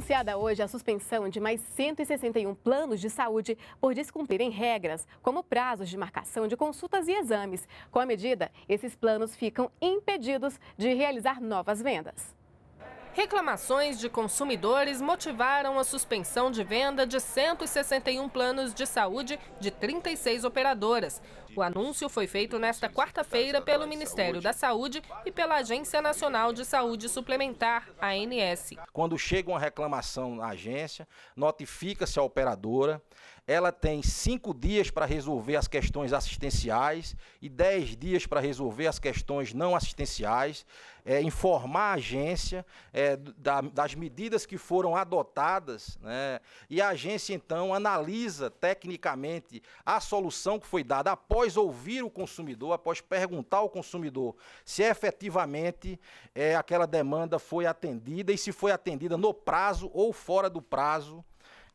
anunciada hoje a suspensão de mais 161 planos de saúde por descumprirem regras, como prazos de marcação de consultas e exames. Com a medida, esses planos ficam impedidos de realizar novas vendas. Reclamações de consumidores motivaram a suspensão de venda de 161 planos de saúde de 36 operadoras. O anúncio foi feito nesta quarta-feira pelo Ministério da Saúde e pela Agência Nacional de Saúde Suplementar, ANS. Quando chega uma reclamação na agência, notifica-se a operadora, ela tem cinco dias para resolver as questões assistenciais e dez dias para resolver as questões não assistenciais, é, informar a agência é, da, das medidas que foram adotadas, né, e a agência então analisa tecnicamente a solução que foi dada após ouvir o consumidor, após perguntar ao consumidor se efetivamente é, aquela demanda foi atendida e se foi atendida no prazo ou fora do prazo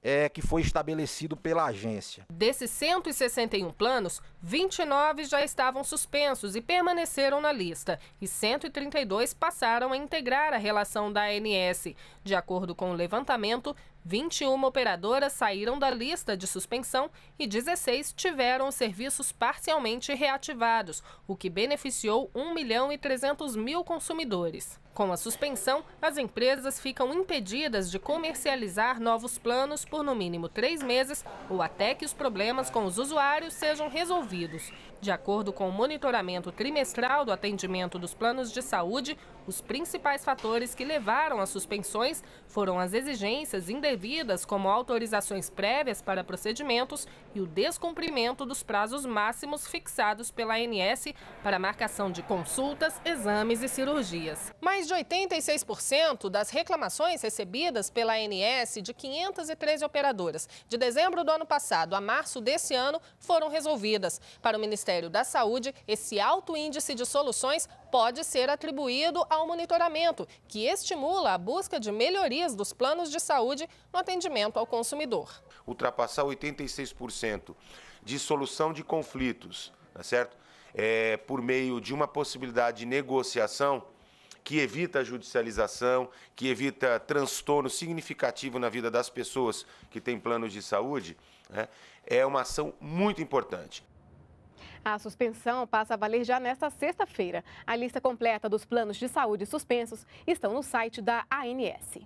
é, que foi estabelecido pela agência. Desses 161 planos, 29 já estavam suspensos e permaneceram na lista, e 132 passaram a integrar a relação da ANS. De acordo com o levantamento, 21 operadoras saíram da lista de suspensão e 16 tiveram serviços parcialmente reativados, o que beneficiou 1 milhão e 300 mil consumidores. Com a suspensão, as empresas ficam impedidas de comercializar novos planos por no mínimo três meses ou até que os problemas com os usuários sejam resolvidos. De acordo com o monitoramento trimestral do atendimento dos planos de saúde, os principais fatores que levaram às suspensões foram as exigências indevidas, como autorizações prévias para procedimentos e o descumprimento dos prazos máximos fixados pela ANS para marcação de consultas, exames e cirurgias. Mais de 86% das reclamações recebidas pela ANS de 513 operadoras de dezembro do ano passado a março desse ano foram resolvidas. Para o Ministério Ministério da Saúde, esse alto índice de soluções pode ser atribuído ao monitoramento, que estimula a busca de melhorias dos planos de saúde no atendimento ao consumidor. Ultrapassar 86% de solução de conflitos, tá certo? É, por meio de uma possibilidade de negociação, que evita a judicialização, que evita transtorno significativo na vida das pessoas que têm planos de saúde, né, é uma ação muito importante. A suspensão passa a valer já nesta sexta-feira. A lista completa dos planos de saúde suspensos estão no site da ANS.